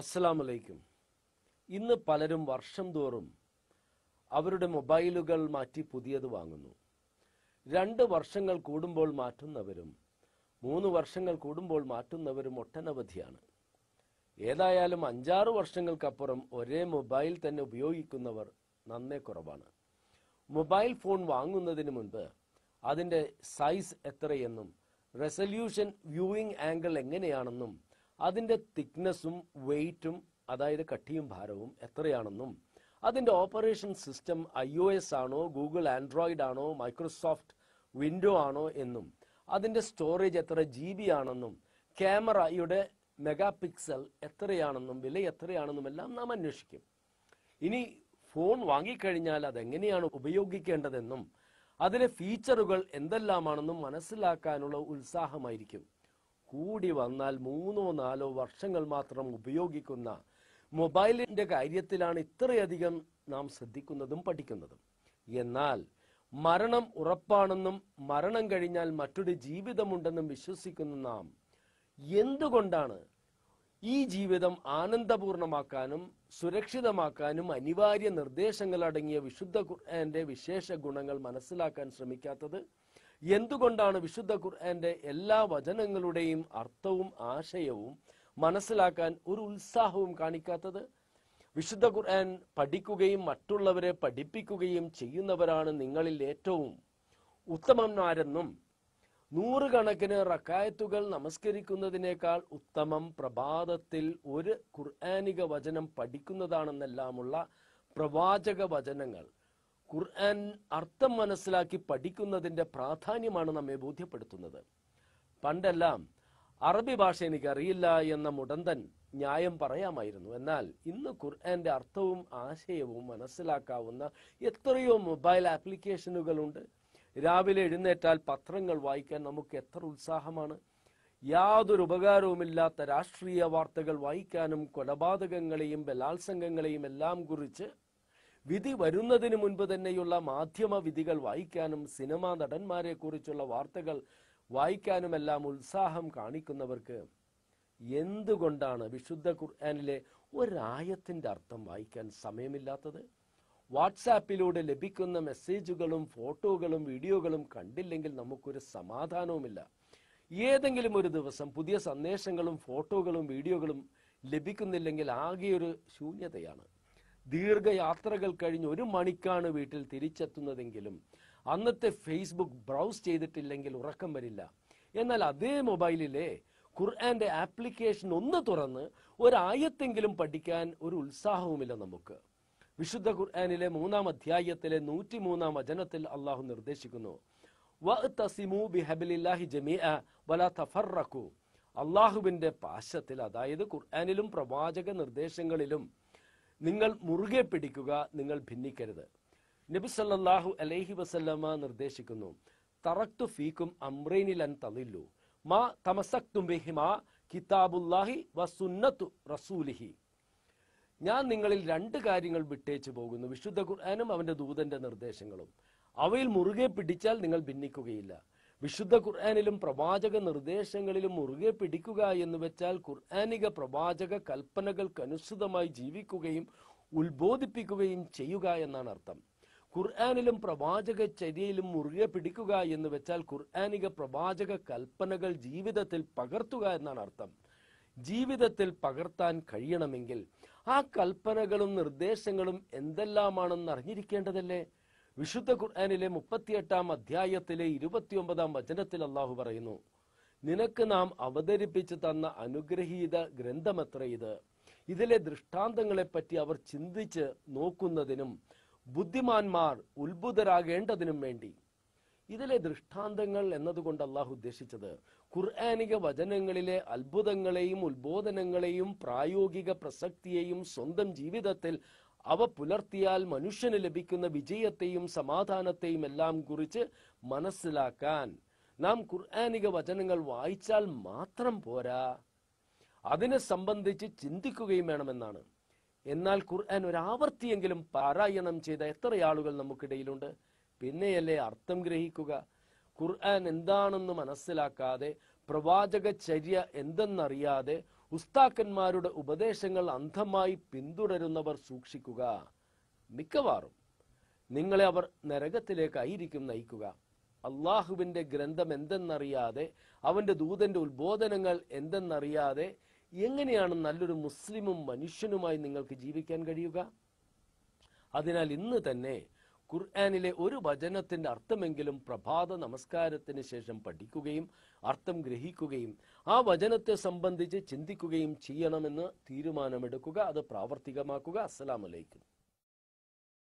അസ്സലാമലൈക്കും ഇന്ന് പലരും വർഷം തോറും അവരുടെ മൊബൈലുകൾ മാറ്റി പുതിയത് വാങ്ങുന്നു രണ്ട് വർഷങ്ങൾ കൂടുമ്പോൾ മാറ്റുന്നവരും മൂന്ന് വർഷങ്ങൾ കൂടുമ്പോൾ മാറ്റുന്നവരും ഒട്ടനവധിയാണ് ഏതായാലും അഞ്ചാറ് വർഷങ്ങൾക്കപ്പുറം ഒരേ മൊബൈൽ തന്നെ ഉപയോഗിക്കുന്നവർ നന്നേ കുറവാണ് മൊബൈൽ ഫോൺ വാങ്ങുന്നതിന് മുൻപ് അതിൻ്റെ സൈസ് എത്രയെന്നും റെസല്യൂഷൻ വ്യൂയിങ് ആംഗിൾ എങ്ങനെയാണെന്നും അതിൻ്റെ തിക്നെസ്സും വെയ്റ്റും അതായത് കട്ടിയും ഭാരവും എത്രയാണെന്നും അതിൻ്റെ operation system I O S ആണോ ഗൂഗിൾ ആൻഡ്രോയിഡ് ആണോ മൈക്രോസോഫ്റ്റ് വിൻഡോ ആണോ എന്നും അതിൻ്റെ സ്റ്റോറേജ് എത്ര ജി ബി ആണെന്നും ക്യാമറയുടെ മെഗാ പിക്സൽ എത്രയാണെന്നും വില എത്രയാണെന്നും എല്ലാം നാം അന്വേഷിക്കും ഇനി ഫോൺ വാങ്ങിക്കഴിഞ്ഞാൽ അതെങ്ങനെയാണ് ഉപയോഗിക്കേണ്ടതെന്നും അതിലെ ഫീച്ചറുകൾ എന്തെല്ലാമാണെന്നും മനസ്സിലാക്കാനുള്ള ഉത്സാഹമായിരിക്കും കൂടി വന്നാൽ മൂന്നോ നാലോ വർഷങ്ങൾ മാത്രം ഉപയോഗിക്കുന്ന മൊബൈലിൻ്റെ കാര്യത്തിലാണ് ഇത്രയധികം നാം ശ്രദ്ധിക്കുന്നതും പഠിക്കുന്നതും എന്നാൽ മരണം ഉറപ്പാണെന്നും മരണം കഴിഞ്ഞാൽ മറ്റൊരു ജീവിതമുണ്ടെന്നും വിശ്വസിക്കുന്ന നാം എന്തുകൊണ്ടാണ് ഈ ജീവിതം ആനന്ദപൂർണമാക്കാനും സുരക്ഷിതമാക്കാനും അനിവാര്യ നിർദ്ദേശങ്ങൾ അടങ്ങിയ വിശുദ്ധ ഖുർആന്റെ വിശേഷ ഗുണങ്ങൾ മനസ്സിലാക്കാൻ ശ്രമിക്കാത്തത് എന്തുകൊണ്ടാണ് വിശുദ്ധ ഖുർആന്റെ എല്ലാ വചനങ്ങളുടെയും അർത്ഥവും ആശയവും മനസ്സിലാക്കാൻ ഒരു ഉത്സാഹവും കാണിക്കാത്തത് വിശുദ്ധ ഖുർആൻ പഠിക്കുകയും മറ്റുള്ളവരെ പഠിപ്പിക്കുകയും ചെയ്യുന്നവരാണ് നിങ്ങളിൽ ഏറ്റവും ഉത്തമന്മാരെന്നും നൂറുകണക്കിന് റക്കായത്തുകൾ നമസ്കരിക്കുന്നതിനേക്കാൾ ഉത്തമം പ്രഭാതത്തിൽ ഒരു ഖുർആാനിക വചനം പഠിക്കുന്നതാണെന്നെല്ലാമുള്ള പ്രവാചക വചനങ്ങൾ ഖുർആൻ അർത്ഥം മനസ്സിലാക്കി പഠിക്കുന്നതിൻ്റെ പ്രാധാന്യമാണ് നമ്മെ ബോധ്യപ്പെടുത്തുന്നത് പണ്ടെല്ലാം അറബി ഭാഷ എനിക്കറിയില്ല എന്ന മുടന്തൻ ന്യായം പറയാമായിരുന്നു എന്നാൽ ഇന്ന് ഖുർആന്റെ അർത്ഥവും ആശയവും മനസ്സിലാക്കാവുന്ന എത്രയോ മൊബൈൽ ആപ്ലിക്കേഷനുകളുണ്ട് രാവിലെ എഴുന്നേറ്റാൽ പത്രങ്ങൾ വായിക്കാൻ നമുക്ക് എത്ര ഉത്സാഹമാണ് യാതൊരു ഉപകാരവുമില്ലാത്ത രാഷ്ട്രീയ വാർത്തകൾ വായിക്കാനും കൊലപാതകങ്ങളെയും ബലാത്സംഗങ്ങളെയും എല്ലാം കുറിച്ച് വിധി വരുന്നതിന് മുൻപ് തന്നെയുള്ള മാധ്യമ വിധികൾ വായിക്കാനും സിനിമാ നടന്മാരെ കുറിച്ചുള്ള വാർത്തകൾ വായിക്കാനുമെല്ലാം ഉത്സാഹം കാണിക്കുന്നവർക്ക് എന്തുകൊണ്ടാണ് വിശുദ്ധ ഖുർആാനിലെ ഒരായത്തിന്റെ അർത്ഥം വായിക്കാൻ സമയമില്ലാത്തത് വാട്സാപ്പിലൂടെ ലഭിക്കുന്ന മെസ്സേജുകളും ഫോട്ടോകളും വീഡിയോകളും കണ്ടില്ലെങ്കിൽ നമുക്കൊരു സമാധാനവുമില്ല ഏതെങ്കിലും ഒരു ദിവസം പുതിയ സന്ദേശങ്ങളും ഫോട്ടോകളും വീഡിയോകളും ലഭിക്കുന്നില്ലെങ്കിൽ ആകെയൊരു ശൂന്യതയാണ് ദീർഘയാത്രകൾ കഴിഞ്ഞ് ഒരു മണിക്കാണ് വീട്ടിൽ തിരിച്ചെത്തുന്നതെങ്കിലും അന്നത്തെ ഫേസ്ബുക്ക് ബ്രൗസ് ചെയ്തിട്ടില്ലെങ്കിൽ ഉറക്കം വരില്ല എന്നാൽ അതേ മൊബൈലിലെ ഖുർആന്റെ ആപ്ലിക്കേഷൻ ഒന്ന് തുറന്ന് ഒരായത്തെങ്കിലും പഠിക്കാൻ ഒരു ഉത്സാഹവുമില്ല നമുക്ക് വിശുദ്ധ ഖുർആാനിലെ മൂന്നാം അധ്യായത്തിലെ നൂറ്റി മൂന്നാം വചനത്തിൽ അള്ളാഹു നിർദ്ദേശിക്കുന്നു അള്ളാഹുവിന്റെ പാശത്തിൽ അതായത് ഖുർആാനിലും പ്രവാചക നിർദ്ദേശങ്ങളിലും നിങ്ങൾ മുറുകെ പിടിക്കുക നിങ്ങൾ ഭിന്നിക്കരുത് നബി സല്ലാഹു അലൈഹി വസല്ലമ നിർദ്ദേശിക്കുന്നു തറക്തു ഫീക്കും അമ്രൈനിലൻ തന്നില്ലു മാ തമസക്തും ബിഹിമാ കിതാബുല്ലാഹി വസുന്നത്തു റസൂലിഹി ഞാൻ നിങ്ങളിൽ രണ്ട് കാര്യങ്ങൾ വിട്ടേച്ചു പോകുന്നു വിശുദ്ധ ഖുർആാനും അവന്റെ ദൂതന്റെ നിർദ്ദേശങ്ങളും അവയിൽ മുറുകെ പിടിച്ചാൽ നിങ്ങൾ ഭിന്നിക്കുകയില്ല വിശുദ്ധ ഖുർആാനിലും പ്രവാചക നിർദ്ദേശങ്ങളിലും മുറുകെ പിടിക്കുക എന്ന് വെച്ചാൽ ഖുർആാനിക പ്രവാചക കൽപ്പനകൾക്കനുസൃതമായി ജീവിക്കുകയും ഉത്ബോധിപ്പിക്കുകയും ചെയ്യുക എന്നാണ് അർത്ഥം ഖുർആാനിലും പ്രവാചക ചര്യയിലും മുറുകെ പിടിക്കുക എന്ന് വെച്ചാൽ ഖുർആാനിക പ്രവാചക കൽപ്പനകൾ ജീവിതത്തിൽ പകർത്തുക എന്നാണ് അർത്ഥം ജീവിതത്തിൽ പകർത്താൻ കഴിയണമെങ്കിൽ ആ കൽപ്പനകളും നിർദ്ദേശങ്ങളും എന്തെല്ലാമാണെന്ന് അറിഞ്ഞിരിക്കേണ്ടതല്ലേ വിശുദ്ധ ഖുർആാനിലെ മുപ്പത്തിയെട്ടാം അധ്യായത്തിലെ ഇരുപത്തിയൊമ്പതാം വചനത്തിൽ അള്ളാഹു പറയുന്നു നിനക്ക് നാം അവതരിപ്പിച്ചു തന്ന അനുഗ്രഹീത ഗ്രന്ഥമത്ര ഇത് ഇതിലെ ദൃഷ്ടാന്തങ്ങളെപ്പറ്റി അവർ ചിന്തിച്ച് നോക്കുന്നതിനും ബുദ്ധിമാന്മാർ ഉത്ഭുതരാകേണ്ടതിനും വേണ്ടി ഇതിലെ ദൃഷ്ടാന്തങ്ങൾ എന്നതുകൊണ്ട് അള്ളാഹു ഉദ്ദേശിച്ചത് ഖുർആാനിക വചനങ്ങളിലെ അത്ഭുതങ്ങളെയും ഉത്ബോധനങ്ങളെയും പ്രായോഗിക പ്രസക്തിയെയും സ്വന്തം ജീവിതത്തിൽ അവ പുലർത്തിയാൽ മനുഷ്യന് ലഭിക്കുന്ന വിജയത്തെയും സമാധാനത്തെയും എല്ലാം കുറിച്ച് മനസ്സിലാക്കാൻ നാം ഖുർആാനിക വചനങ്ങൾ വായിച്ചാൽ മാത്രം പോരാ അതിനെ സംബന്ധിച്ച് ചിന്തിക്കുകയും വേണമെന്നാണ് എന്നാൽ ഖുർആൻ ഒരാവർത്തിയെങ്കിലും പാരായണം ചെയ്ത എത്ര ആളുകൾ നമുക്കിടയിലുണ്ട് പിന്നെയല്ലേ അർത്ഥം ഗ്രഹിക്കുക ഖുർആൻ എന്താണെന്ന് മനസ്സിലാക്കാതെ പ്രവാചക ചര്യ എന്തെന്നറിയാതെ ഉസ്താക്കന്മാരുടെ ഉപദേശങ്ങൾ അന്ധമായി പിന്തുടരുന്നവർ സൂക്ഷിക്കുക മിക്കവാറും നിങ്ങളെ അവർ നരകത്തിലേക്കായിരിക്കും നയിക്കുക അള്ളാഹുവിൻ്റെ ഗ്രന്ഥം എന്തെന്നറിയാതെ അവൻ്റെ ദൂതൻ്റെ ഉത്ബോധനങ്ങൾ എന്തെന്നറിയാതെ എങ്ങനെയാണ് നല്ലൊരു മുസ്ലിമും മനുഷ്യനുമായി നിങ്ങൾക്ക് ജീവിക്കാൻ കഴിയുക അതിനാൽ ഇന്ന് തന്നെ ഖുർആാനിലെ ഒരു വചനത്തിന്റെ അർത്ഥമെങ്കിലും പ്രഭാത നമസ്കാരത്തിന് ശേഷം പഠിക്കുകയും അർത്ഥം ഗ്രഹിക്കുകയും ആ വചനത്തെ സംബന്ധിച്ച് ചിന്തിക്കുകയും ചെയ്യണമെന്ന് തീരുമാനമെടുക്കുക അത് പ്രാവർത്തികമാക്കുക അസ്സലാമലൈക്കും